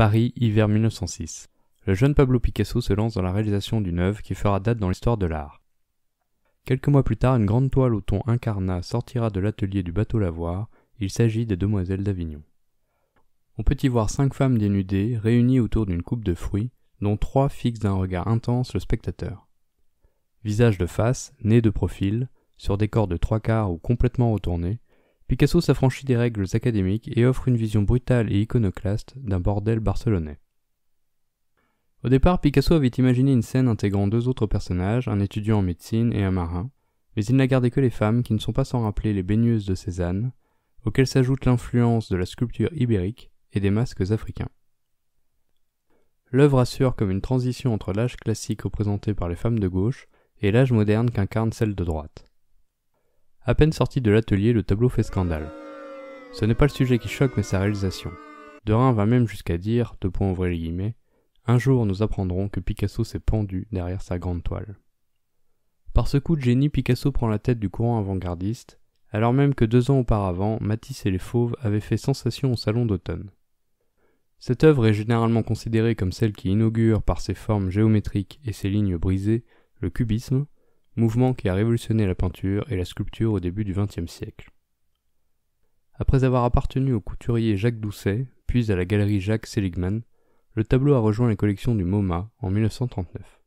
Paris, hiver 1906. Le jeune Pablo Picasso se lance dans la réalisation d'une œuvre qui fera date dans l'histoire de l'art. Quelques mois plus tard, une grande toile au ton incarnat sortira de l'atelier du bateau Lavoir. Il s'agit des Demoiselles d'Avignon. On peut y voir cinq femmes dénudées réunies autour d'une coupe de fruits, dont trois fixent d'un regard intense le spectateur. Visage de face, nez de profil, sur des corps de trois quarts ou complètement retournés. Picasso s'affranchit des règles académiques et offre une vision brutale et iconoclaste d'un bordel barcelonais. Au départ, Picasso avait imaginé une scène intégrant deux autres personnages, un étudiant en médecine et un marin, mais il n'a gardé que les femmes qui ne sont pas sans rappeler les baigneuses de Cézanne, auxquelles s'ajoute l'influence de la sculpture ibérique et des masques africains. L'œuvre assure comme une transition entre l'âge classique représenté par les femmes de gauche et l'âge moderne qu'incarne celle de droite. À peine sorti de l'atelier, le tableau fait scandale. Ce n'est pas le sujet qui choque, mais sa réalisation. Derain va même jusqu'à dire, de point ouvrir les guillemets, Un jour nous apprendrons que Picasso s'est pendu derrière sa grande toile. Par ce coup de génie, Picasso prend la tête du courant avant-gardiste, alors même que deux ans auparavant, Matisse et les Fauves avaient fait sensation au Salon d'automne. Cette œuvre est généralement considérée comme celle qui inaugure, par ses formes géométriques et ses lignes brisées, le cubisme, mouvement qui a révolutionné la peinture et la sculpture au début du XXe siècle. Après avoir appartenu au couturier Jacques Doucet, puis à la galerie Jacques Seligman, le tableau a rejoint les collections du MoMA en 1939.